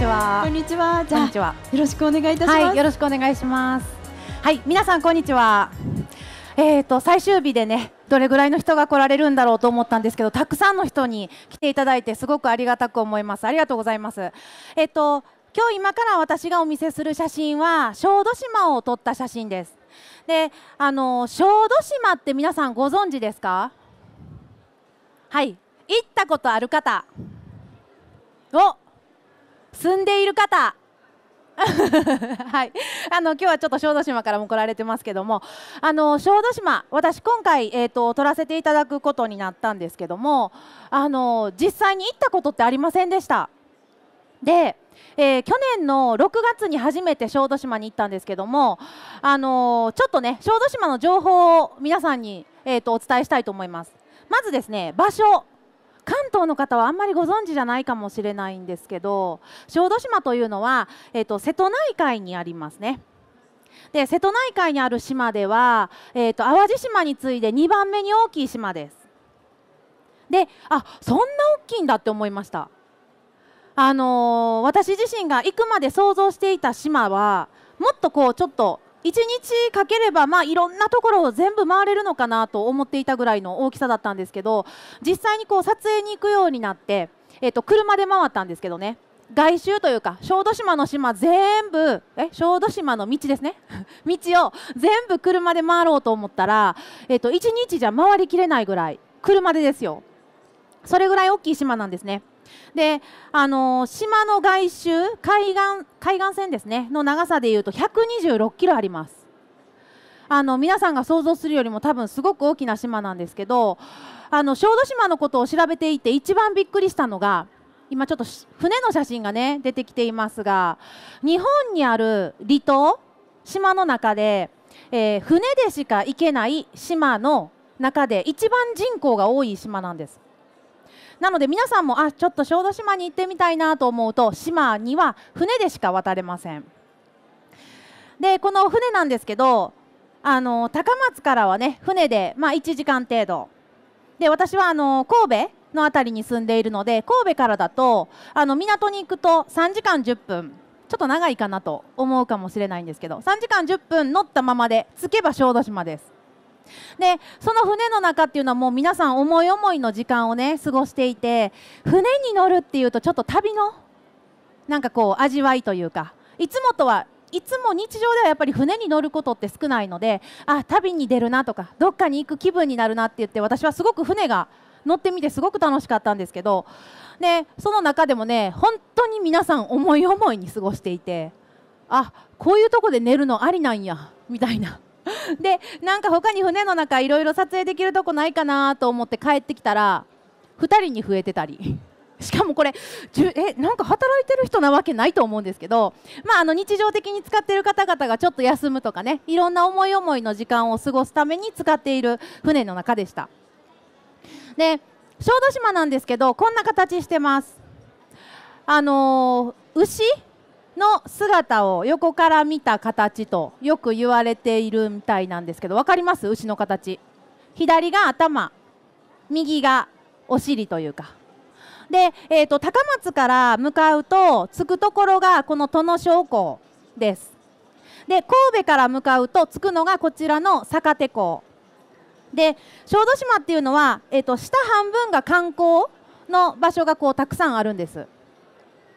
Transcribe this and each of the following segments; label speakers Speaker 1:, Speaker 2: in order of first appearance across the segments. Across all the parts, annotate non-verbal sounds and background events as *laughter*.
Speaker 1: ちは。こんにちは。こんにちは。よろしくお願いいたします。はい、よろしくお願いします。はい、皆さんこんにちは。えーと最終日でねどれぐらいの人が来られるんだろうと思ったんですけどたくさんの人に来ていただいてすごくありがたく思いますありがとうございますえっ、と今日今から私がお見せする写真は小豆島を撮った写真ですであの小豆島って皆さんご存知ですかはい行ったことある方お住んでいる方 *laughs* はい、あの今日はちょっと小豆島からも来られてますけどもあの小豆島私今回、えーと、撮らせていただくことになったんですけどもあの実際に行ったことってありませんでした。で、えー、去年の6月に初めて小豆島に行ったんですけども、あのちょっとね小豆島の情報を皆さんに、えーとお伝えしたいと思います。まずですね場所関東の方はあんまりご存知じゃないかもしれないんですけど小豆島というのは、えーと、瀬戸内海にありますね。で瀬戸内海にある島では、えーと、と淡路島に次いで2番目に大きい島です。であそんな大きいんだって思いました。あのー、私自身が行くまで想像していた島はもっとこうちょっと1日かければ、まあ、いろんなところを全部回れるのかなと思っていたぐらいの大きさだったんですけど実際にこう撮影に行くようになって、えー、と車で回ったんですけどね外周というか小豆島の島全部え小豆島の道ですね *laughs* 道を全部車で回ろうと思ったら、えー、と1日じゃ回りきれないぐらい車でですよそれぐらい大きい島なんですね。であの島の外周海岸海岸線ですねの長さでいうと126キロありますあの皆さんが想像するよりも多分すごく大きな島なんですけどあの小豆島のことを調べていて一番びっくりしたのが今ちょっと船の写真がね出てきていますが日本にある離島島の中で、えー、船でしか行けない島の中で一番人口が多い島なんです。なので皆さんもあちょっと小豆島に行ってみたいなと思うと島には船でしか渡れませんでこの船なんですけどあの高松からはね船で、まあ、1時間程度で私はあの神戸の辺りに住んでいるので神戸からだとあの港に行くと3時間10分ちょっと長いかなと思うかもしれないんですけど3時間10分乗ったままで着けば小豆島ですでその船の中っていうのはもう皆さん思い思いの時間をね過ごしていて船に乗るっていうとちょっと旅のなんかこう味わいというかいつもとはいつも日常ではやっぱり船に乗ることって少ないのであ旅に出るなとかどっかに行く気分になるなって言って私はすごく船が乗ってみてすごく楽しかったんですけどでその中でもね本当に皆さん思い思いに過ごしていてあこういうとこで寝るのありなんやみたいな *laughs* でなんか他に船の中いろいろ撮影できるとこないかなと思って帰ってきたら2人に増えてたり。*laughs* しかもこれえなんか働いてる人なわけないと思うんですけど、まあ、あの日常的に使っている方々がちょっと休むとかねいろんな思い思いの時間を過ごすために使っている船の中でしたで小豆島なんですけどこんな形してますあの牛の姿を横から見た形とよく言われているみたいなんですけど分かります牛の形左が頭右がお尻というかで、えーと、高松から向かうと着くところがこの殿野商港ですで神戸から向かうと着くのがこちらの坂手港で小豆島っていうのは、えーと下半分が観光の場所がこうたくさんあるんです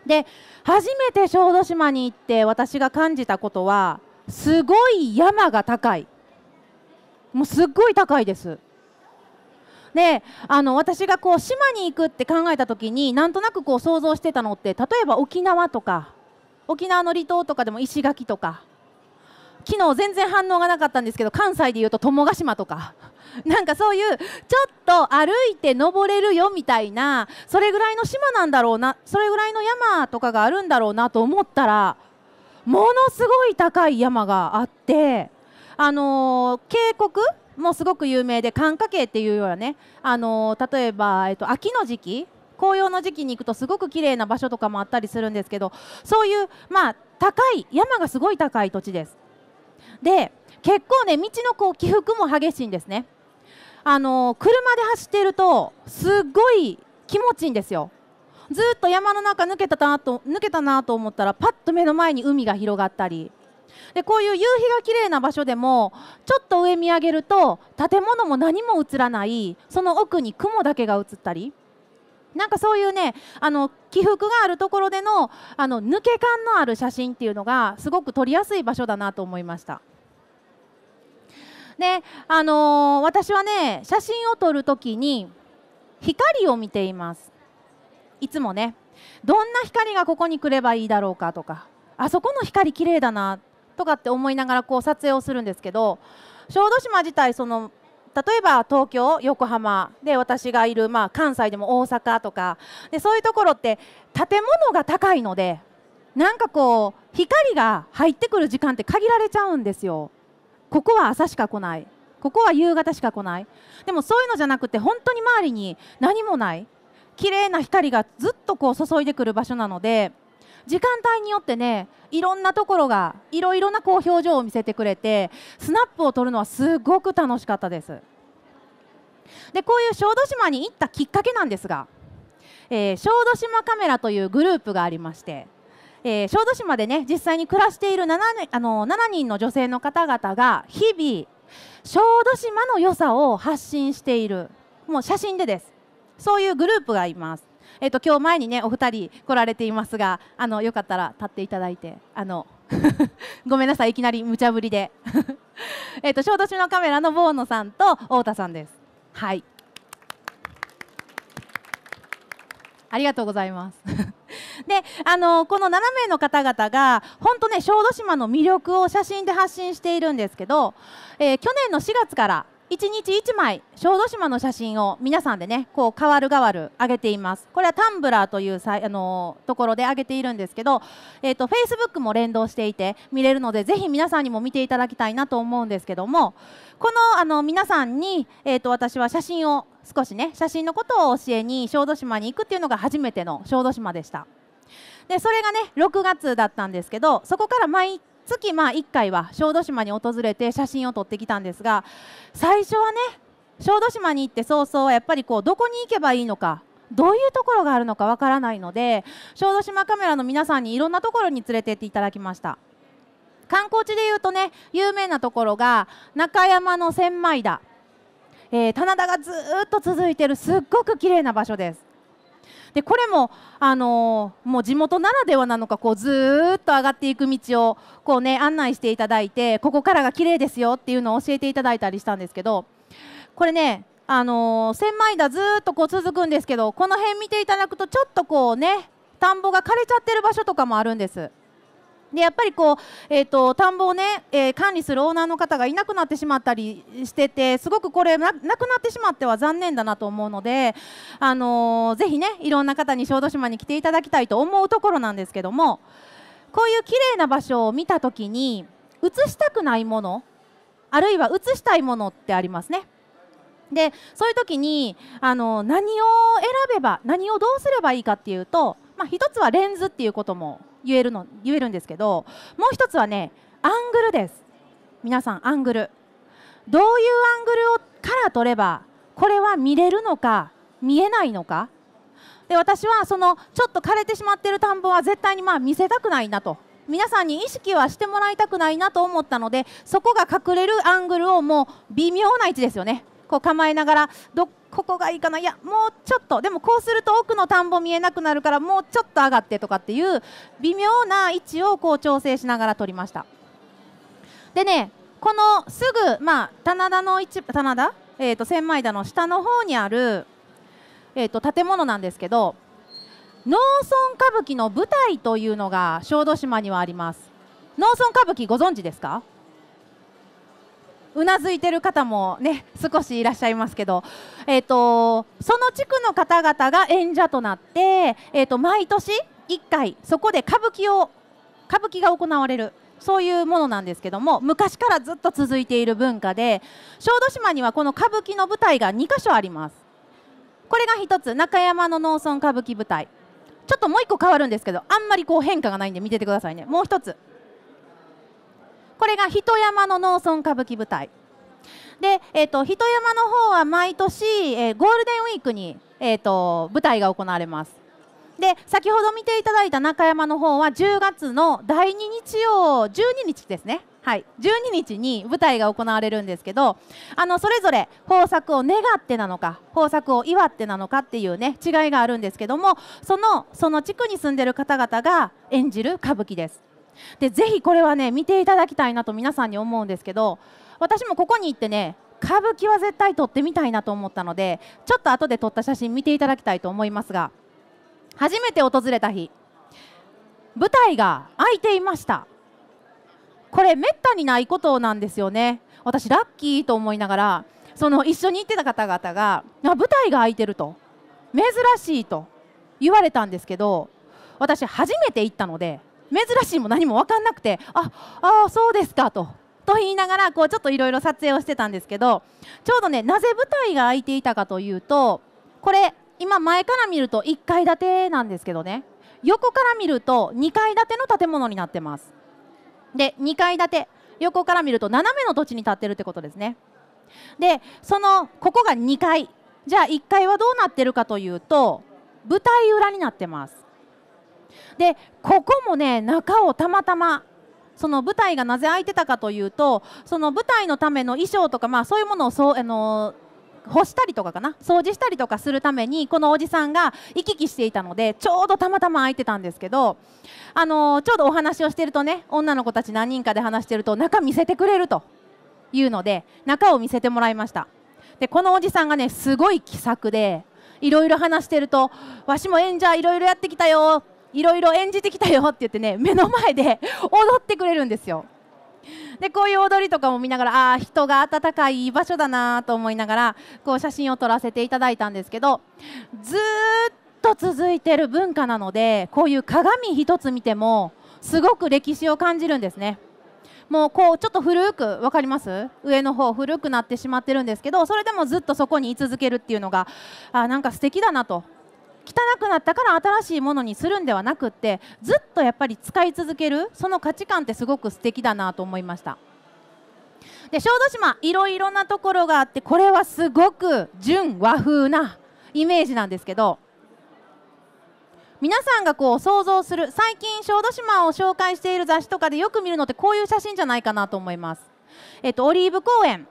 Speaker 1: で初めて小豆島に行って私が感じたことはすごい山が高いもうすっごい高いですであの私がこう島に行くって考えた時になんとなくこう想像してたのって例えば沖縄とか沖縄の離島とかでも石垣とか昨日全然反応がなかったんですけど関西でいうと友ヶ島とか *laughs* なんかそういうちょっと歩いて登れるよみたいなそれぐらいの島なんだろうなそれぐらいの山とかがあるんだろうなと思ったらものすごい高い山があってあの渓谷もすごく有名で寒華渓っていうようなね、あの例えば、えっと、秋の時期紅葉の時期に行くとすごく綺麗な場所とかもあったりするんですけどそういう、まあ、高い山がすごい高い土地です。で結構ね道のこう起伏も激しいんですねあの車で走っているとすっごい気持ちいいんですよずっと山の中抜けたなと抜けたなと思ったらパッと目の前に海が広がったりでこういう夕日が綺麗な場所でもちょっと上見上げると建物も何も映らないその奥に雲だけが映ったりなんかそういうねあの起伏があるところでのあの抜け感のある写真っていうのがすごく撮りやすい場所だなと思いました。であのー、私はね写真を撮るときに光を見ていますいつもねどんな光がここに来ればいいだろうかとかあそこの光綺麗だなとかって思いながらこう撮影をするんですけど小豆島自体その例えば東京、横浜で私がいる、まあ、関西でも大阪とかでそういうところって建物が高いのでなんかこう光が入ってくる時間って限られちゃうんですよ。ここは朝しか来ないここは夕方しか来ないでもそういうのじゃなくて本当に周りに何もない綺麗な光がずっとこう注いでくる場所なので時間帯によってねいろんなところがいろいろなこう表情を見せてくれてスナップを撮るのはすごく楽しかったですでこういう小豆島に行ったきっかけなんですが、えー、小豆島カメラというグループがありましてえー、小豆島でね実際に暮らしている 7, あの7人の女性の方々が日々小豆島の良さを発信しているもう写真でですそういうグループがいますえっ、ー、と今日前にねお二人来られていますが、あのよかったら立っていただいて、あの *laughs* ごめんなさいいきなり無茶ぶりで *laughs* えっと小豆島カメラのボーノさんと太田さんです。はい。ありがとうございます *laughs* であのこの7名の方々が本当ね小豆島の魅力を写真で発信しているんですけど、えー、去年の4月から1日1枚小豆島の写真を皆さんでねこう変わる変わる上げていますこれはタンブラーというさあのところで上げているんですけど、えーと、Facebook も連動していて見れるのでぜひ皆さんにも見ていただきたいなと思うんですけどもこのあの皆さんに、えーと、私は写真を少しね写真のことを教えに小豆島に行くっていうのが初めての小豆島でした。でそれがね6月だったんですけどそこから毎月まあ1回は小豆島に訪れて写真を撮ってきたんですが最初はね小豆島に行って早々やっぱりこうどこに行けばいいのかどういうところがあるのかわからないので小豆島カメラの皆さんにいろんなところに連れて行っていただきました観光地でいうとね有名なところが中山の千枚田、えー、棚田がずっと続いてるすっごく綺麗な場所ですでこれも、あのー、もう地元ならではなのかこうずっと上がっていく道をこう、ね、案内していただいてここからが綺麗ですよっていうのを教えていただいたりしたんですけどこれね、あのー、千枚田ずっとこう続くんですけどこの辺見ていただくとちょっとこうね田んぼが枯れちゃってる場所とかもあるんです。でやっぱりこう、えーと、田んぼをね、えー、管理するオーナーの方がいなくなってしまったりしててすごくこれなくなってしまっては残念だなと思うので、あのー、ぜひねいろんな方に小豆島に来ていただきたいと思うところなんですけどもこういう綺麗な場所を見た時に映したくないものあるいは映したいものってありますね。でそういう時にあの何を選べば何をどうすればいいかっていうと、まあ、つはレンズっていうことも言えるの言えるんですけどもう一つはねアングルです皆さんアングルどういうアングルをから取ればこれは見れるのか見えないのかで私はそのちょっと枯れてしまってる田んぼは絶対にまあ見せたくないなと皆さんに意識はしてもらいたくないなと思ったのでそこが隠れるアングルをもう微妙な位置ですよねこう構えながらどここがいいかないやもうちょっとでもこうすると奥の田んぼ見えなくなるからもうちょっと上がってとかっていう微妙な位置をこう調整しながら取りましたでねこのすぐ、まあ、棚田の置、棚田、えーと、千枚田の下の方にある、えーと建物なんですけど農村歌舞伎の舞台というのが小豆島にはあります農村歌舞伎ご存知ですかうなずいてる方もね少しいらっしゃいますけど、えーと、その地区の方々が演者となって、えーと、毎年1回そこで歌舞伎を歌舞伎が行われるそういうものなんですけども昔からずっと続いている文化で小豆島にはこの歌舞伎の舞台が2箇所ありますこれが1つ中山の農村歌舞伎舞台ちょっともう1個変わるんですけどあんまりこう変化がないんで見ててくださいねもう1つこれが人山の農村歌舞伎舞台で、えーと、と人山の方は毎年、えー、ゴールデンウィークに、えーと舞台が行われますで先ほど見ていただいた中山の方は10月の第2日曜12日ですねはい、12日に舞台が行われるんですけどあのそれぞれ豊作を願ってなのか豊作を祝ってなのかっていうね違いがあるんですけどもそのその地区に住んでる方々が演じる歌舞伎です。でぜひこれはね見ていただきたいなと皆さんに思うんですけど私もここに行ってね歌舞伎は絶対撮ってみたいなと思ったのでちょっと後で撮った写真見ていただきたいと思いますが初めて訪れた日舞台が空いていましたこれめったにないことなんですよね私ラッキーと思いながらその一緒に行ってた方々が舞台が空いてると珍しいと言われたんですけど私初めて行ったので珍しいも何も分かんなくてああそうですかと。と言いながらこうちょっといろいろ撮影をしてたんですけどちょうどねなぜ舞台が空いていたかというとこれ今前から見ると1階建てなんですけどね横から見ると2階建ての建物になってますで2階建て横から見ると斜めの土地に建ってるってことですねでそのここが2階じゃあ1階はどうなってるかというと舞台裏になってますでここもね中をたまたまその舞台がなぜ空いてたかというとその舞台のための衣装とか、まあ、そういうものをそう、あの干したりとかかな掃除したりとかするためにこのおじさんが行き来していたのでちょうどたまたま空いてたんですけど、あのちょうどお話をしているとね女の子たち何人かで話していると中見せてくれるというので中を見せてもらいましたでこのおじさんがねすごい気さくでいろいろ話してるとわしも演者いろいろやってきたよいろいろ演じてきたよって言ってね目の前で踊ってくれるんですよでこういう踊りとかも見ながらああ人が温かい場所だなと思いながらこう写真を撮らせていただいたんですけどずっと続いてる文化なのでこういう鏡一つ見てもすごく歴史を感じるんですねもうこうちょっと古く分かります上の方古くなってしまってるんですけどそれでもずっとそこに居続けるっていうのがあなんか素敵だなと汚くなったから新しいものにするんではなくってずっとやっぱり使い続けるその価値観ってすごく素敵だなと思いましたで小豆島いろいろなところがあってこれはすごく純和風なイメージなんですけど皆さんがこう想像する最近小豆島を紹介している雑誌とかでよく見るのってこういう写真じゃないかなと思います、えっと、オリーブ公園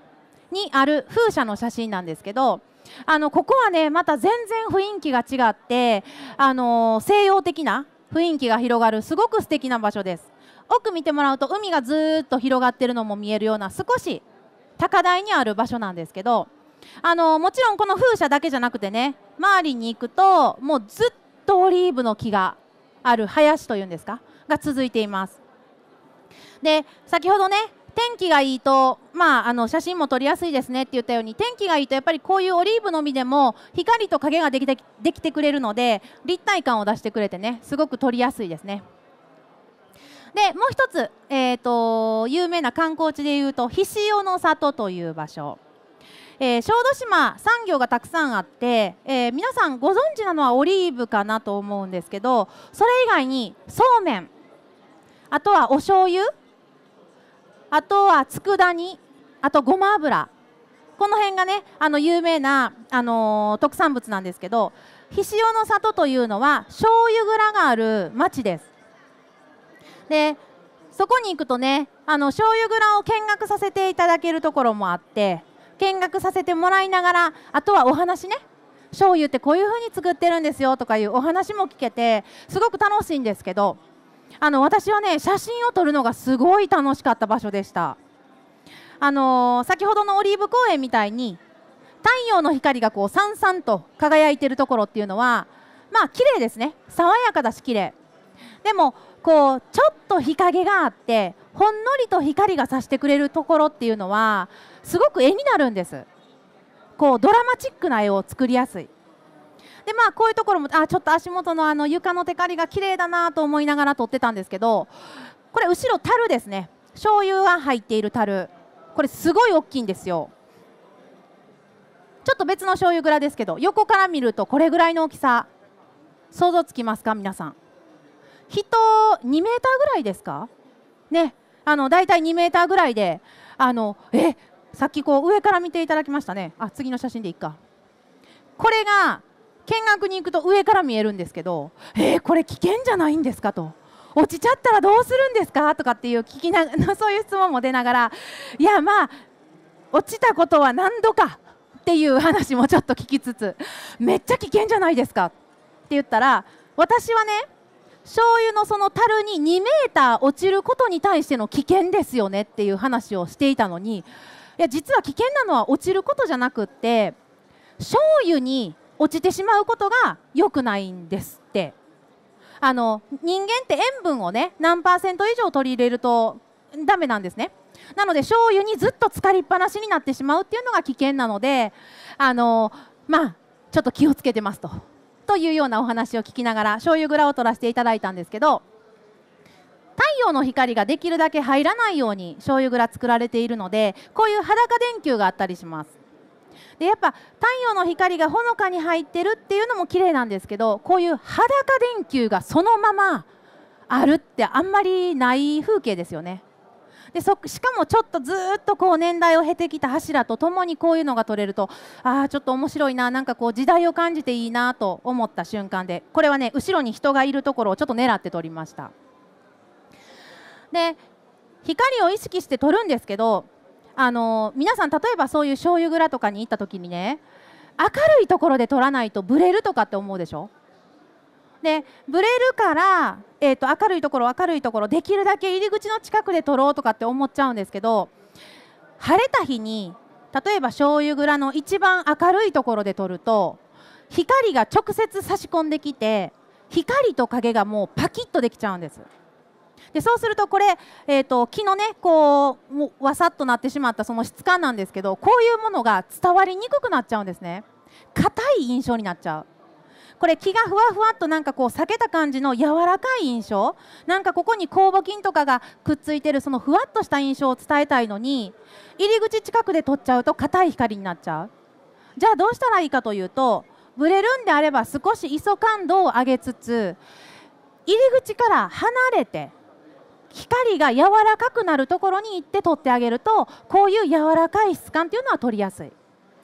Speaker 1: にある風車の写真なんですけどあのここはねまた全然雰囲気が違ってあの西洋的な雰囲気が広がるすごく素敵な場所です奥見てもらうと海がずっと広がってるのも見えるような少し高台にある場所なんですけどあのもちろんこの風車だけじゃなくてね周りに行くともうずっとオリーブの木がある林というんですかが続いていますで先ほどね天気がいいと、まあ、あの写真も撮りやすいですねって言ったように天気がいいとやっぱりこういうオリーブの実でも光と影ができてできてくれるので立体感を出してくれてねすごく撮りやすいですね。でもう一つ、えーと、有名な観光地でいうとひしおの里という場所。えー、小豆島産業がたくさんあって、えー、皆さんご存知なのはオリーブかなと思うんですけどそれ以外にそうめんあとはお醤油あとは佃煮あとごま油この辺がねあの有名な、あのー、特産物なんですけどひしおの里というのは醤油蔵がある町ですでそこに行くとねあの醤油蔵を見学させていただけるところもあって見学させてもらいながらあとはお話ね醤油ってこういう風に作ってるんですよとかいうお話も聞けてすごく楽しいんですけどあの私はね写真を撮るのがすごい楽しかった場所でしたあの先ほどのオリーブ公園みたいに太陽の光がこうさんさんと輝いてるところっていうのはまあ綺麗ですね爽やかだし綺麗でもこうちょっと日陰があってほんのりと光がさしてくれるところっていうのはすごく絵になるんですこうドラマチックな絵を作りやすいでまあこういうところもあちょっと足元のあの床のテカリが綺麗だなと思いながら撮ってたんですけどこれ後ろ樽ですね醤油が入っている樽これすごい大きいんですよちょっと別の醤油蔵ですけど横から見るとこれぐらいの大きさ想像つきますか皆さん人2メーターぐらいですかねあの大体2メーターぐらいであのえさっきこう上から見ていただきましたねあ次の写真でいいかこれが見学に行くと上から見えるんですけどえー、これ危険じゃないんですかと落ちちゃったらどうするんですかとかっていう聞きな *laughs* そういう質問も出ながらいやまあ落ちたことは何度かっていう話もちょっと聞きつつめっちゃ危険じゃないですかって言ったら私はね醤油のその樽に2メーター落ちることに対しての危険ですよねっていう話をしていたのにいや実は危険なのは落ちることじゃなくって醤油に落ちてしまうことが良くないんですってあの人間って塩分をね何パーセント以上取り入れるとダメなんですねなので醤油にずっと浸かりっぱなしになってしまうっていうのが危険なのであのまあちょっと気をつけてますとというようなお話を聞きながら醤油蔵を取らせていただいたんですけど太陽の光ができるだけ入らないように醤油蔵作られているのでこういう裸電球があったりしますでやっぱ太陽の光がほのかに入ってるっていうのも綺麗なんですけどこういう裸電球がそのままあるってあんまりない風景ですよね。でそしかもちょっとずっとこう年代を経てきた柱とともにこういうのが撮れるとああちょっと面白いななんかこう時代を感じていいなと思った瞬間でこれはね後ろに人がいるところをちょっと狙って撮りましたで光を意識して撮るんですけどあの皆さん例えばそういう醤油蔵とかに行った時にね明るいところで撮らないとブレるとかって思うでしょでブレるから、えーと、明るいところ明るいところできるだけ入り口の近くで撮ろうとかって思っちゃうんですけど晴れた日に例えば醤油蔵の一番明るいところで撮ると光が直接差し込んできて光と影がもうパキッとできちゃうんです。でそうするとこれ、えーと、木のねこうもわさっとなってしまったその質感なんですけどこういうものが伝わりにくくなっちゃうんですね硬い印象になっちゃうこれ気がふわふわっとなんかこう裂けた感じの柔らかい印象なんかここに酵母菌とかがくっついてるそのふわっとした印象を伝えたいのに入り口近くで取っちゃうと硬い光になっちゃうじゃあどうしたらいいかというとブレるんであれば少し i 感度を上げつつ入り口から離れて光が柔らかくなるところに行って取ってあげるとこういう柔らかい質感っていうのは取りやすい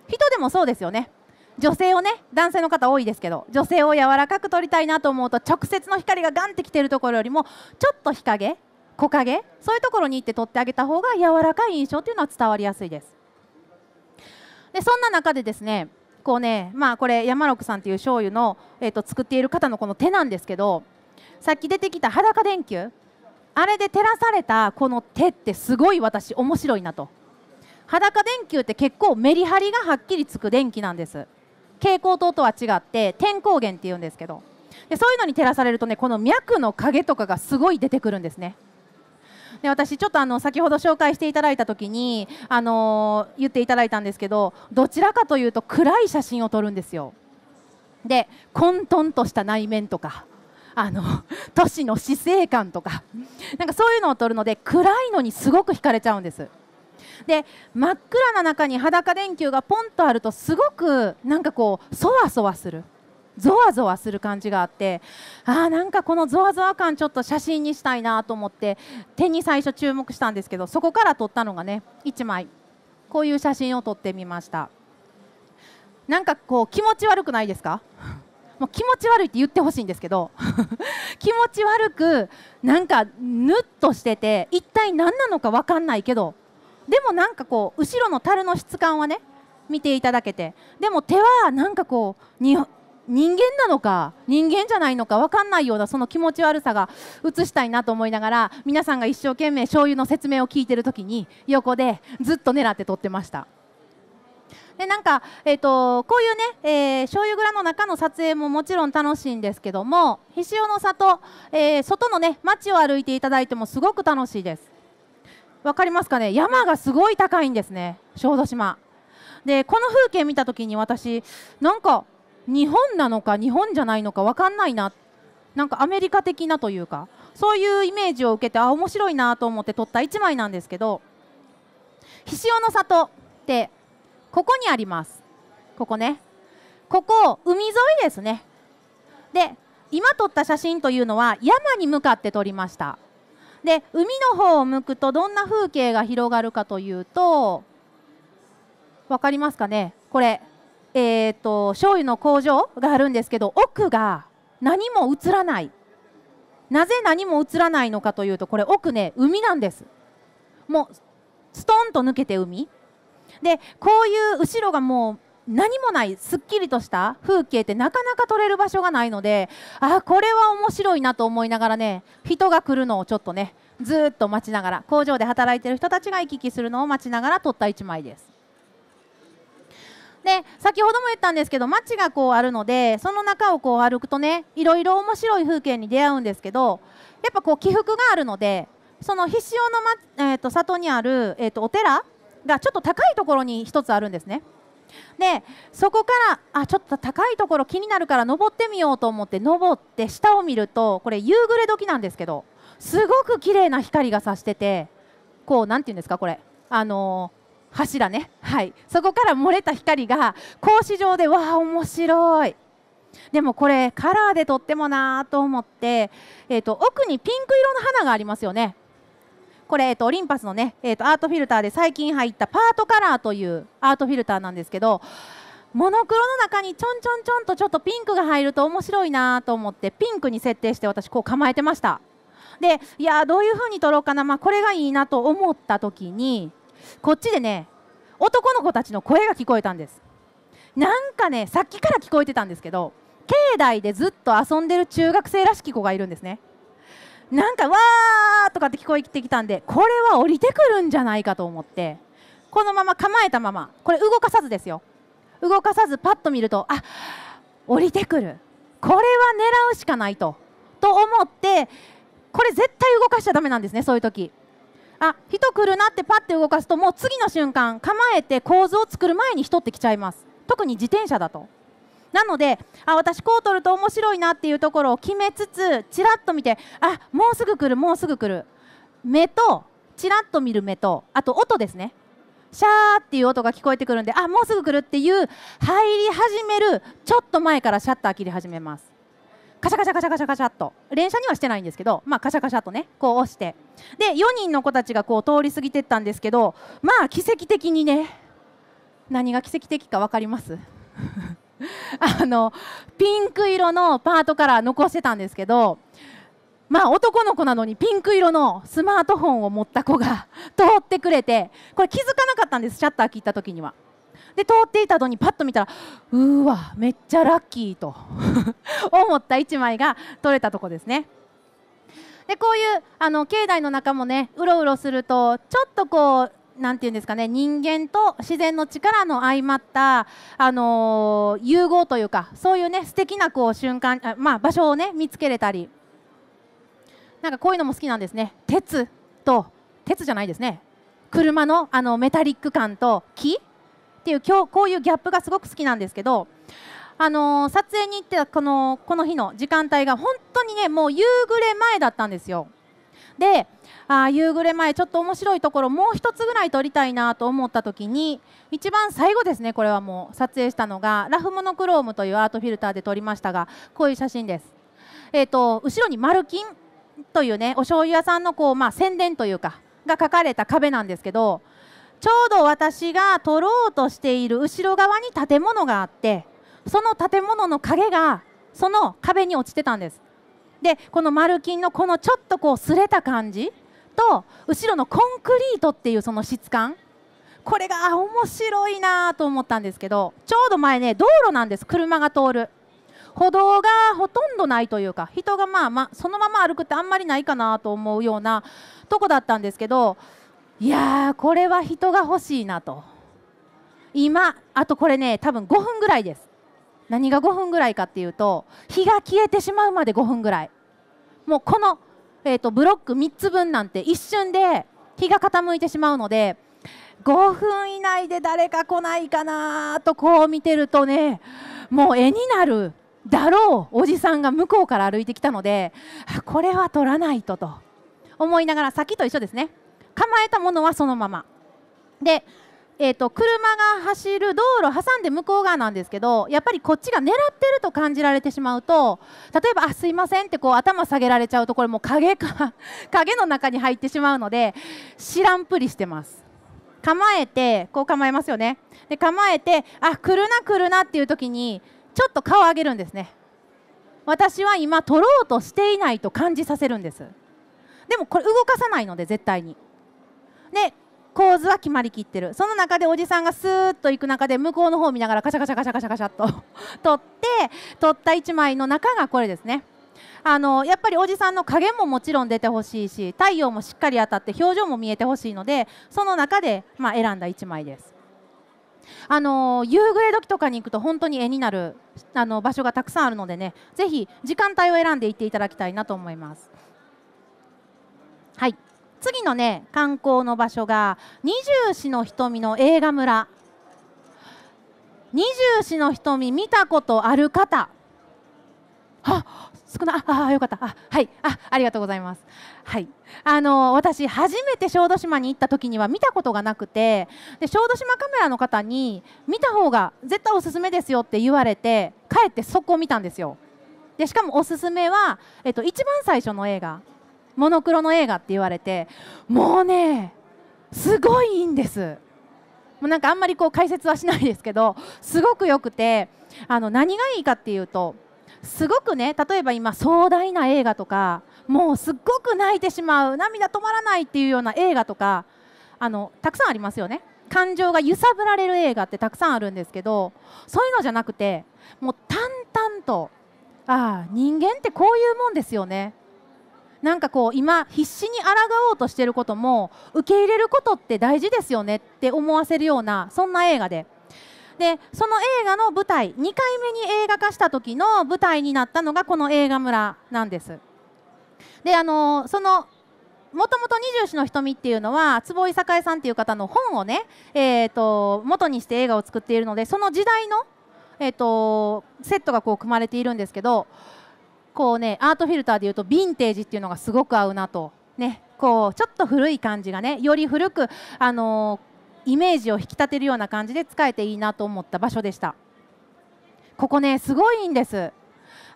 Speaker 1: 人でもそうですよね女性をね男性の方多いですけど女性を柔らかく撮りたいなと思うと直接の光がガンってきてるところよりもちょっと日陰木陰そういうところに行って取ってあげた方が柔らかい印象っていうのは伝わりやすいですでそんな中でですねこうねまあこれ山六さんっていう醤油の、えー、と作っている方のこの手なんですけどさっき出てきた裸電球あれで照らされたこの手ってすごい私面白いなと裸電球って結構メリハリがはっきりつく電気なんです蛍光灯とは違って天光源っていうんですけどでそういうのに照らされるとねこの脈の影とかがすごい出てくるんですねで私ちょっとあの先ほど紹介していただいた時に、あのー、言っていただいたんですけどどちらかというと暗い写真を撮るんですよで混沌とした内面とかあの *laughs* 都市の死生観とかなんかそういうのを撮るので暗いのにすごく惹かれちゃうんです。で真っ暗な中に裸電球がポンとあるとすごくなんかこうそわそわするぞわぞわする感じがあってあーなんかこのぞわぞわ感ちょっと写真にしたいなと思って手に最初注目したんですけどそこから撮ったのがね1枚こういう写真を撮ってみましたなんかこう気持ち悪くないですかもう気持ち悪いって言ってほしいんですけど *laughs* 気持ち悪くなんかぬっとしてて一体何なのか分かんないけどでもなんかこう後ろの樽の質感はね見ていただけてでも手はなんかこうに人間なのか人間じゃないのか分かんないようなその気持ち悪さが映したいなと思いながら皆さんが一生懸命醤油の説明を聞いてる時に横でずっと狙って撮ってました。でなんか、えーと、こういうね、えー、醤油蔵の中の撮影ももちろん楽しいんですけども菱尾の里、えー、外のね街を歩いていただいてもすごく楽しいですわかりますかね山がすごい高いんですね小豆島でこの風景見た時に私なんか日本なのか日本じゃないのかわかんないななんかアメリカ的なというかそういうイメージを受けてあ面白いなと思って撮った1枚なんですけど「菱尾の里」ってここにありますここねここ海沿いですねで今撮った写真というのは山に向かって撮りましたで海の方を向くとどんな風景が広がるかというと分かりますかねこれえっ、ー、と醤油の工場があるんですけど奥が何も映らないなぜ何も映らないのかというとこれ奥ね海なんですもうストンと抜けて海でこういう後ろがもう何もないすっきりとした風景ってなかなか撮れる場所がないのであこれは面白いなと思いながらね人が来るのをちょっとねずっと待ちながら工場で働いてる人たちが行き来するのを待ちながら撮った1枚です。で先ほども言ったんですけど街がこうあるのでその中をこう歩くとねいろいろ面白い風景に出会うんですけどやっぱこう起伏があるのでその必勝の、まえーと、里にある、えーとお寺がちょっと高いところに1つあるんですね。でそこからあちょっと高いところ気になるから登ってみようと思って登って下を見るとこれ夕暮れ時なんですけどすごく綺麗な光がさしててこう何て言うんですかこれあのー、柱ねはいそこから漏れた光が格子状でわあ面白いでもこれカラーでとってもなと思って、えーと奥にピンク色の花がありますよねこれ、えっと、オリンパスのね、えっと、アートフィルターで最近入ったパートカラーというアートフィルターなんですけどモノクロの中にちょんちょんちょんとちょっとピンクが入ると面白いなと思ってピンクに設定して私こう構えてましたでいやどういう風に撮ろうかな、まあ、これがいいなと思った時にこっちでね男の子たちの声が聞こえたんですなんかねさっきから聞こえてたんですけど境内でずっと遊んでる中学生らしき子がいるんですねなんかわーとかって聞こえてきたんでこれは降りてくるんじゃないかと思ってこのまま構えたままこれ動かさずですよ動かさずパッと見るとあ降りてくるこれは狙うしかないとと思ってこれ絶対動かしちゃだめなんですねそういう時あ人来るなってパッて動かすともう次の瞬間構えて構図を作る前に人って来ちゃいます特に自転車だとなのであ私こう撮ると面白いなっていうところを決めつつちらっと見てあもうすぐ来るもうすぐ来る目とちらっと見る目とあと音ですねシャーっていう音が聞こえてくるんであもうすぐ来るっていう入り始めるちょっと前からシャッター切り始めますカシャカシャカシャカシャカシャっと連射にはしてないんですけど、まあ、カシャカシャとねこう押してで4人の子たちがこう通り過ぎてったんですけどまあ奇跡的にね何が奇跡的か分かりますあのピンク色のパートから残してたんですけどまあ男の子なのにピンク色のスマートフォンを持った子が *laughs* 通ってくれてこれ気づかなかったんですシャッター切った時には。で通っていたのにパッと見たらうーわめっちゃラッキーと *laughs* 思った1枚が撮れたとこですね。でこういうあの境内の中もねうろうろするとちょっとこうなんていうんですかね人間と自然の力の相まった、あのー、融合というかそういうね素敵なこう瞬間あ、まあ、場所をね見つけれたりなんかこういうのも好きなんですね鉄と鉄じゃないですね車のあのメタリック感と木っていう今日こういうギャップがすごく好きなんですけどあのー、撮影に行ってこのこの日の時間帯が本当にねもう夕暮れ前だったんですよ。であ夕暮れ前ちょっと面白いところもう1つぐらい撮りたいなと思った時に一番最後ですねこれはもう撮影したのがラフモノクロームというアートフィルターで撮りましたがこういう写真です。えーと、後ろに丸金というねお醤油屋さんのこう、まあ、宣伝というかが書かれた壁なんですけどちょうど私が撮ろうとしている後ろ側に建物があってその建物の影がその壁に落ちてたんですでこの丸金のこのちょっとこう擦れた感じと後ろのコンクリートっていうその質感これが面白いなと思ったんですけどちょうど前ね道路なんです車が通る歩道がほとんどないというか人がまあまそのまま歩くってあんまりないかなと思うようなとこだったんですけどいやーこれは人が欲しいなと今あとこれね多分5分ぐらいです何が5分ぐらいかっていうと日が消えてしまうまで5分ぐらいもうこの、えーと、ブロック3つ分なんて一瞬で日が傾いてしまうので5分以内で誰か来ないかなとこう見てるとねもう絵になるだろうおじさんが向こうから歩いてきたのでこれは取らないとと思いながら先と一緒ですね構えたものはそのままでえーと、車が走る道路を挟んで向こう側なんですけどやっぱりこっちが狙ってると感じられてしまうと例えば「あすいません」ってこう頭下げられちゃうとこれもう影か *laughs* 影の中に入ってしまうので知らんぷりしてます。構えてこう構えますよねで構えてあ来るな来るなっていう時にちょっと顔上げるんですね私は今取ろうとしていないと感じさせるんですでもこれ動かさないので絶対にで構図は決まりきってるその中でおじさんがスーッと行く中で向こうの方を見ながらカシャカシャカシャカシャカシャと *laughs* 撮って撮った1枚の中がこれですねあのやっぱりおじさんの影ももちろん出てほしいし太陽もしっかり当たって表情も見えてほしいのでその中で、まあ、選んだ1枚ですあの夕暮れ時とかに行くと本当に絵になるあの場所がたくさんあるのでねぜひ時間帯を選んでいっていただきたいなと思います。はい次のね観光の場所が二十四の瞳の映画村二十四の瞳見たことある方あ少なああよかったあはいあありがとうございますはいあの私初めて小豆島に行った時には見たことがなくてで小豆島カメラの方に見た方が絶対おすすめですよって言われて帰ってそこを見たんですよでしかもおすすめは、えっと、一番最初の映画モノクロの映画って言われてもうねすごいいいんですもうなんかあんまりこう解説はしないですけどすごくよくてあの何がいいかっていうとすごくね例えば今壮大な映画とかもうすっごく泣いてしまう涙止まらないっていうような映画とかあのたくさんありますよね感情が揺さぶられる映画ってたくさんあるんですけどそういうのじゃなくてもう淡々とああ人間ってこういうもんですよねなんかこう今必死に抗おうとしてることも受け入れることって大事ですよねって思わせるようなそんな映画で。でその映画の舞台2回目に映画化した時の舞台になったのがこの映画村なんです。であのそのもともと「二十の瞳」っていうのは坪井栄さんっていう方の本をね、えーと、元にして映画を作っているのでその時代の、えーとセットがこう組まれているんですけどこうねアートフィルターでいうとヴィンテージっていうのがすごく合うなとねこうちょっと古い感じがねより古くあのイメージを引き立てるような感じで使えていいなと思った場所でしたここねすごいんです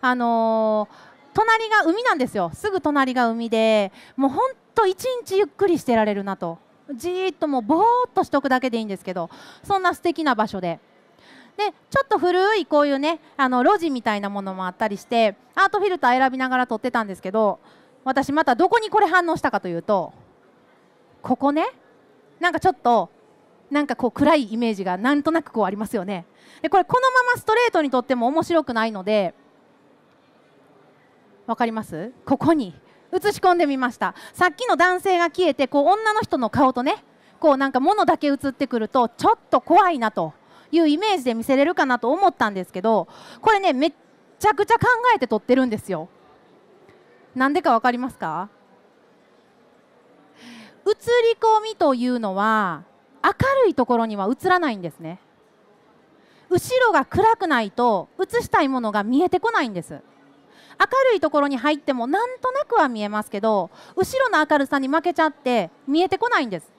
Speaker 1: あの隣が海なんですよすぐ隣が海でもうほんと一日ゆっくりしてられるなとじーっともうぼーっとしとくだけでいいんですけどそんな素敵な場所ででちょっと古いこういうねあの路地みたいなものもあったりしてアートフィルター選びながら撮ってたんですけど私またどこにこれ反応したかというとここねなんかちょっとなんかこう暗いイメージがなんとなくこうありますよねでこれこのままストレートにとっても面白くないのでわかりますここに映し込んでみましたさっきの男性が消えてこう女の人の顔とねこうなんか物だけ映ってくるとちょっと怖いなというイメージで見せれるかなと思ったんですけどこれねめっちゃくちゃ考えて撮ってるんですよなんでか分かりますか映り込みというのは明るいところには映らないんですね後ろが暗くないと映したいものが見えてこないんです明るいところに入ってもなんとなくは見えますけど後ろの明るさに負けちゃって見えてこないんです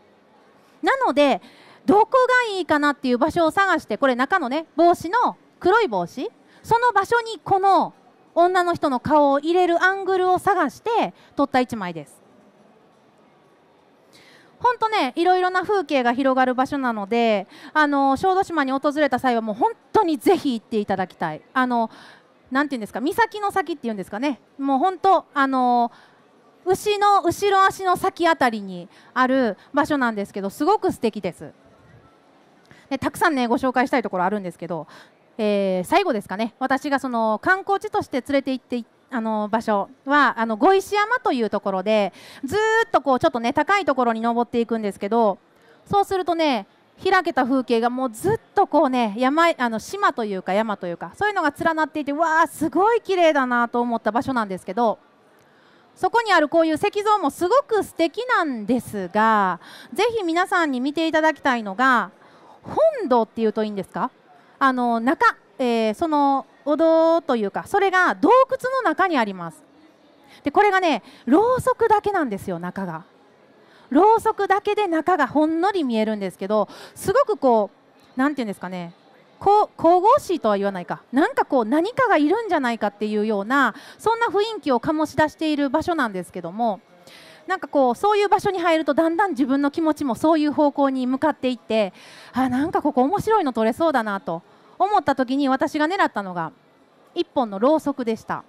Speaker 1: なのでどこがいいかなっていう場所を探してこれ中のね帽子の黒い帽子その場所にこの女の人の顔を入れるアングルを探して撮った1枚です。本当ねいろいろな風景が広がる場所なのであの小豆島に訪れた際はもう本当にぜひ行っていただきたいあのなていうんですか岬の先っていうんですかねもう本当あの牛の後ろ足の先あたりにある場所なんですけどすごく素敵です。でたくさんねご紹介したいところあるんですけど、えー、最後ですかね私がその観光地として連れて行ってあの場所はあの碁石山というところでずっとこうちょっとね高いところに登っていくんですけどそうするとね開けた風景がもうずっとこうね山あの島というか山というかそういうのが連なっていてわあすごい綺麗だなと思った場所なんですけどそこにあるこういう石像もすごく素敵なんですがぜひ皆さんに見ていただきたいのが本堂っていうといいんですかあの中、えー、そのお堂というかそれが洞窟の中にありますでこれがねろうそくだけなんですよ中がろうそくだけで中がほんのり見えるんですけどすごくこう何て言うんですかね神々しいとは言わないか何かこう何かがいるんじゃないかっていうようなそんな雰囲気を醸し出している場所なんですけどもなんかこうそういう場所に入るとだんだん自分の気持ちもそういう方向に向かっていってあなんかここ面白いの撮れそうだなと思った時に私が狙ったのが1本のろうそくでした。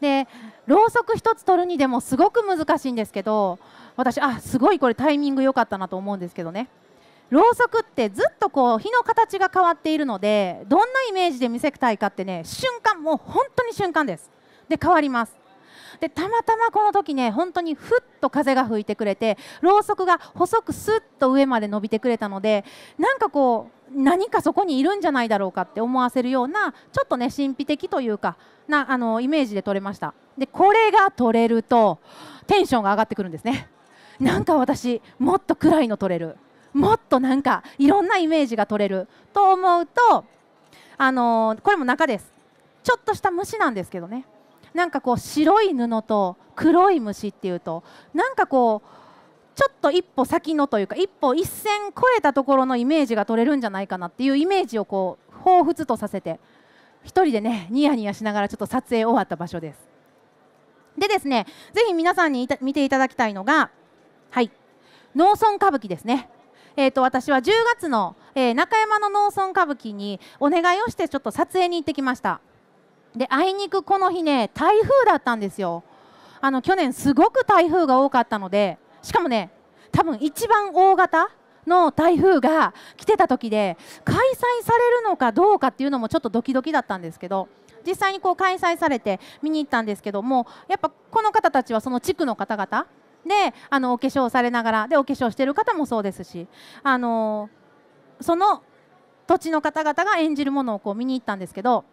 Speaker 1: でろうそく1つ取るにでもすごく難しいんですけど私あすごいこれタイミング良かったなと思うんですけどねろうそくってずっとこう火の形が変わっているのでどんなイメージで見せたいかってね瞬間もう本当に瞬間ですで変わりますでたまたまこの時ね本当にふっと風が吹いてくれてろうそくが細くすっと上まで伸びてくれたのでなんかこう何かそこにいるんじゃないだろうかって思わせるようなちょっとね神秘的というかなあのイメージで撮れましたでこれが撮れるとテンションが上がってくるんですねなんか私もっと暗いの撮れるもっとなんかいろんなイメージが撮れると思うとあのこれも中ですちょっとした虫なんですけどねなんかこう白い布と黒い虫っていうとなんかこうちょっと一歩先のというか一歩一線越えたところのイメージが取れるんじゃないかなっていうイメージをこう彷彿とさせて1人でねニヤニヤしながらちょっと撮影終わった場所ですでですねぜひ皆さんに見ていただきたいのがはい農村歌舞伎ですねえーと、と私は10月の、えー、中山の農村歌舞伎にお願いをしてちょっと撮影に行ってきましたであいにくこの日ね台風だったんですよあの去年すごく台風が多かったのでしかもね多分一番大型の台風が来てた時で開催されるのかどうかっていうのもちょっとドキドキだったんですけど実際にこう開催されて見に行ったんですけどもやっぱこの方たちはその地区の方々であのお化粧されながらでお化粧してる方もそうですしあのその土地の方々が演じるものをこう見に行ったんですけど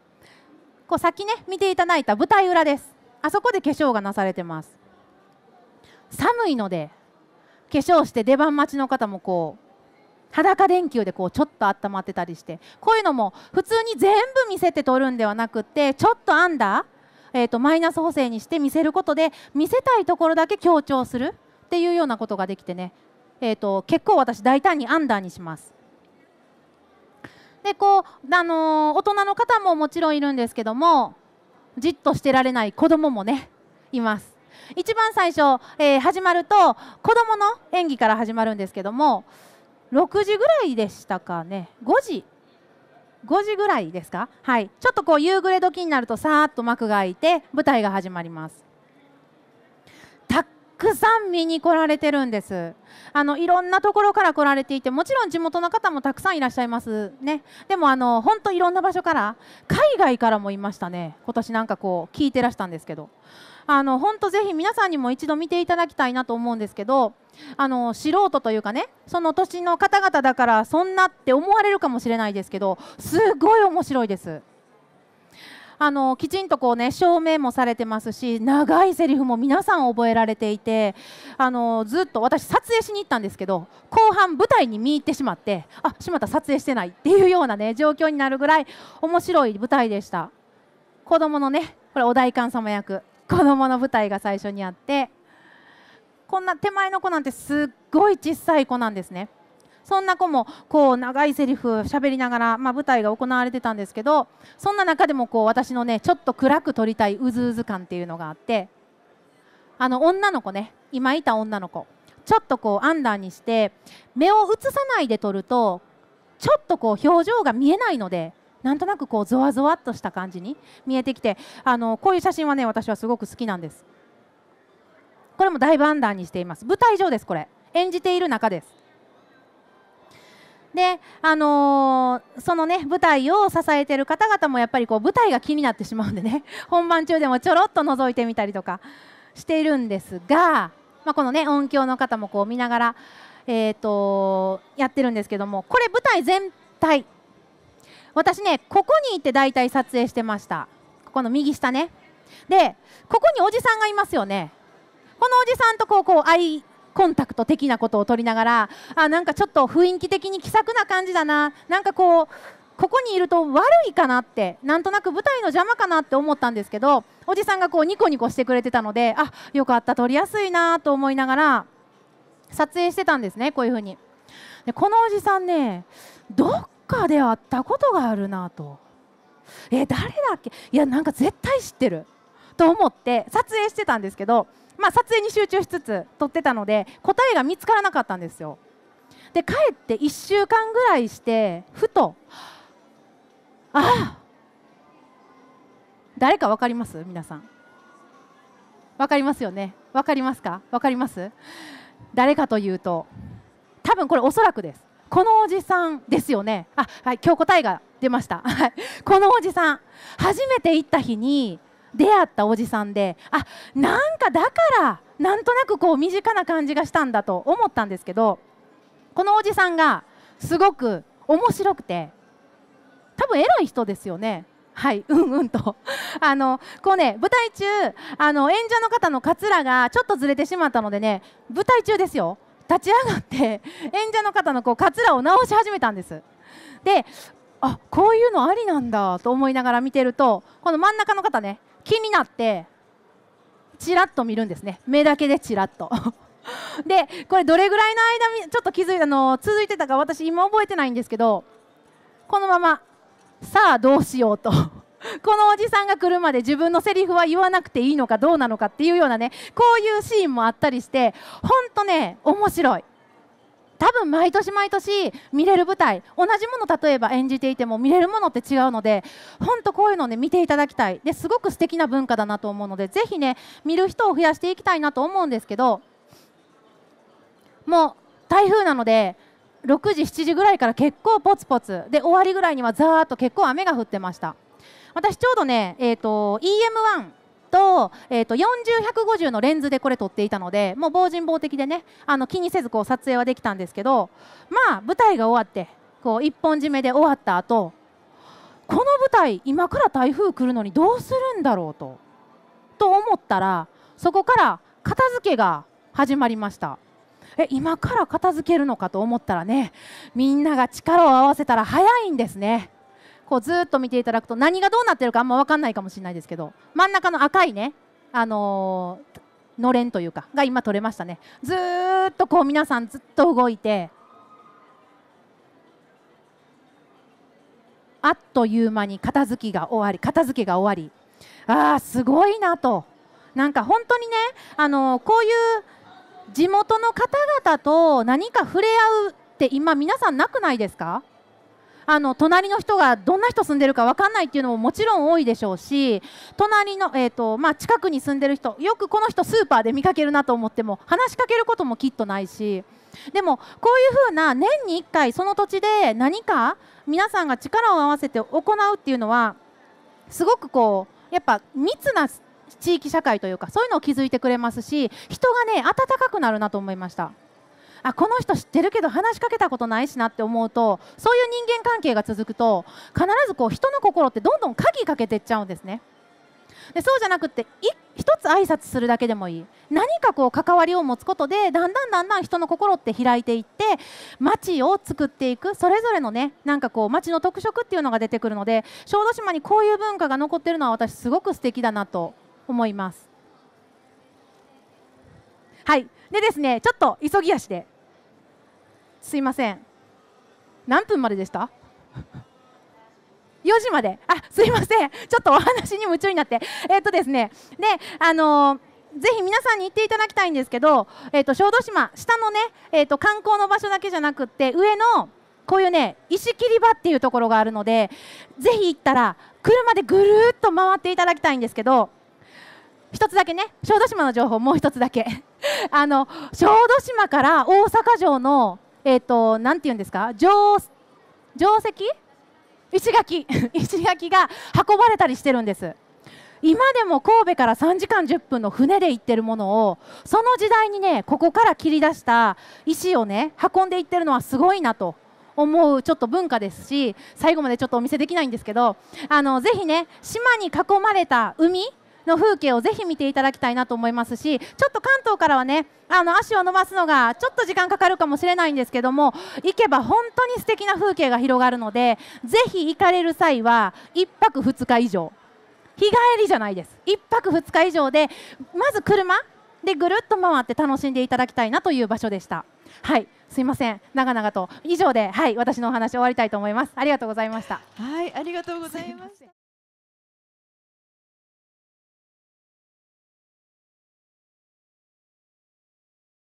Speaker 1: 個先ね見ていただいた舞台裏ですあそこで化粧がなされてます寒いので化粧して出番待ちの方もこう裸電球でこうちょっと温まってたりしてこういうのも普通に全部見せて撮るんではなくてちょっとアンダー、えーと、マイナス補正にして見せることで見せたいところだけ強調するっていうようなことができてね、えーと結構私大胆にアンダーにしますでこう、あのー、大人の方ももちろんいるんですけどもじっとしてられない子供もねいます一番最初、えー、始まると子供の演技から始まるんですけども6時ぐらいでしたかね5時5時ぐらいですかはいちょっとこう夕暮れ時になるとさーっと幕が開いて舞台が始まりますくさん見に来られてるんですあのいろんなところから来られていてもちろん地元の方もたくさんいらっしゃいますねでもあの本当いろんな場所から海外からもいましたね今年なんかこう聞いてらしたんですけどあの本当ぜひ皆さんにも一度見ていただきたいなと思うんですけどあの素人というかねその年の方々だからそんなって思われるかもしれないですけどすごい面白いですあのきちんとこう、ね、証明もされてますし長いセリフも皆さん覚えられていてあのずっと私撮影しに行ったんですけど後半舞台に見入ってしまってあしまった撮影してないっていうような、ね、状況になるぐらい面白い舞台でした子供のねこれお代官様役子供の舞台が最初にあってこんな手前の子なんてすっごい小さい子なんですね。そんな子もこう長いセリフ喋りながら、まあ、舞台が行われてたんですけどそんな中でもこう私のねちょっと暗く撮りたいうずうず感っていうのがあってあの女の子ね今いた女の子ちょっとこうアンダーにして目を映さないで撮るとちょっとこう表情が見えないのでなんとなくこうゾワゾワっとした感じに見えてきてあのこういう写真はね私はすごく好きなんですこれもだいぶアンダーにしています舞台上ですこれ演じている中ですであのー、そのね舞台を支えている方々もやっぱりこう舞台が気になってしまうんでね *laughs* 本番中でもちょろっと覗いてみたりとかしているんですが、まあ、このね音響の方もこう見ながら、えーと、とやってるんですけどもこれ舞台全体私ねここに行って大体撮影してましたここの右下ねでここにおじさんがいますよねこのおじさんとこうこう相コンタクト的なことを取りながらあなんかちょっと雰囲気的に気さくな感じだななんかこうここにいると悪いかなってなんとなく舞台の邪魔かなって思ったんですけどおじさんがこうニコニコしてくれてたのであよかった撮りやすいなと思いながら撮影してたんですねこういう風にでこのおじさんねどっかで会ったことがあるなとえ誰だっけいやなんか絶対知ってると思って撮影してたんですけどまあ、撮影に集中しつつ撮ってたので答えが見つからなかったんですよで帰って1週間ぐらいしてふとああ誰か分かります皆さん分かりますよね分かりますか分かります誰かというと多分これおそらくですこのおじさんですよねあはい今日答えが出ましたこのおじさん初めて行った日に出会ったおじさんであなんかだからなんとなくこう身近な感じがしたんだと思ったんですけどこのおじさんがすごく面白くて多分エロい人ですよねはい、*laughs* うんうんとあのこうね舞台中あの演者の方のかつらがちょっとずれてしまったのでね舞台中ですよ立ち上がって演者の方のこうかつらを直し始めたんですであこういうのありなんだと思いながら見てるとこの真ん中の方ね気になってちらっと見るんですね目だけでちらっと *laughs* でこれどれぐらいの間ちょっと気づいたの続いてたか私今覚えてないんですけどこのままさあどうしようと *laughs* このおじさんが来るまで自分のセリフは言わなくていいのかどうなのかっていうようなねこういうシーンもあったりしてほんとね面白い多分毎年毎年見れる舞台同じもの例えば演じていても見れるものって違うので本当こういうのを、ね、見ていただきたいですごく素敵な文化だなと思うのでぜひね見る人を増やしていきたいなと思うんですけどもう台風なので6時7時ぐらいから結構ぽつぽつで終わりぐらいにはざーっと結構雨が降ってました私ちょうどね、えーと EM1 と,、えーと、40150のレンズでこれ撮っていたのでもう防塵防的でねあの気にせずこう撮影はできたんですけどまあ舞台が終わってこう一本締めで終わった後この舞台今から台風来るのにどうするんだろうとと思ったらそこから片付けが始まりましたえ今から片付けるのかと思ったらねみんなが力を合わせたら早いんですね。こうずっと見ていただくと何がどうなってるかあんま分かんないかもしれないですけど真ん中の赤いねあのー、のれんというかが今取れましたねずっとこう皆さんずっと動いてあっという間に片付きが終わり片付けが終わりあーすごいなとなんか本当にねあのー、こういう地元の方々と何か触れ合うって今皆さんなくないですかあの隣の人がどんな人住んでるか分かんないっていうのももちろん多いでしょうし隣の、えーとまあ、近くに住んでる人よくこの人スーパーで見かけるなと思っても話しかけることもきっとないしでもこういうふうな年に1回その土地で何か皆さんが力を合わせて行うっていうのはすごくこうやっぱ密な地域社会というかそういうのを築いてくれますし人がね温かくなるなと思いました。あこの人知ってるけど話しかけたことないしなって思うとそういう人間関係が続くと必ずこう人の心ってどんどん鍵かけてっちゃうんですね。でそうじゃなくて一つ挨拶するだけでもいい何かこう関わりを持つことでだんだんだんだん人の心って開いていって街を作っていくそれぞれのねなんかこう街の特色っていうのが出てくるので小豆島にこういう文化が残ってるのは私すごく素敵だなと思います。はいでですねちょっと急ぎ足ですいません何分まででした4時まで、あすいません、ちょっとお話に夢中になって、えー、っとですね、であのーぜひ皆さんに行っていただきたいんですけど、えーと、小豆島、下のね、えーと、観光の場所だけじゃなくて上のこういうね石切り場っていうところがあるのでぜひ行ったら車でぐるっと回っていただきたいんですけど1つだけね小豆島の情報もう1つだけ *laughs* あの小豆島から大阪城の、えーと、なんて言うんですか城城石石垣 *laughs* 石垣が運ばれたりしてるんです今でも神戸から3時間10分の船で行ってるものをその時代にねここから切り出した石をね運んでいってるのはすごいなと思うちょっと文化ですし最後までちょっとお見せできないんですけどあのぜひね島に囲まれた海の風景をぜひ見ていただきたいなと思いますしちょっと関東からはねあの足を伸ばすのがちょっと時間かかるかもしれないんですけども行けば本当に素敵な風景が広がるのでぜひ行かれる際は1泊2日以上日帰りじゃないです1泊2日以上でまず車でぐるっと回って楽しんでいただきたいなという場所でした。はいすいません長々と以上ではい私のお話終わりたいと思いますありがとうございましたはいありがとうございました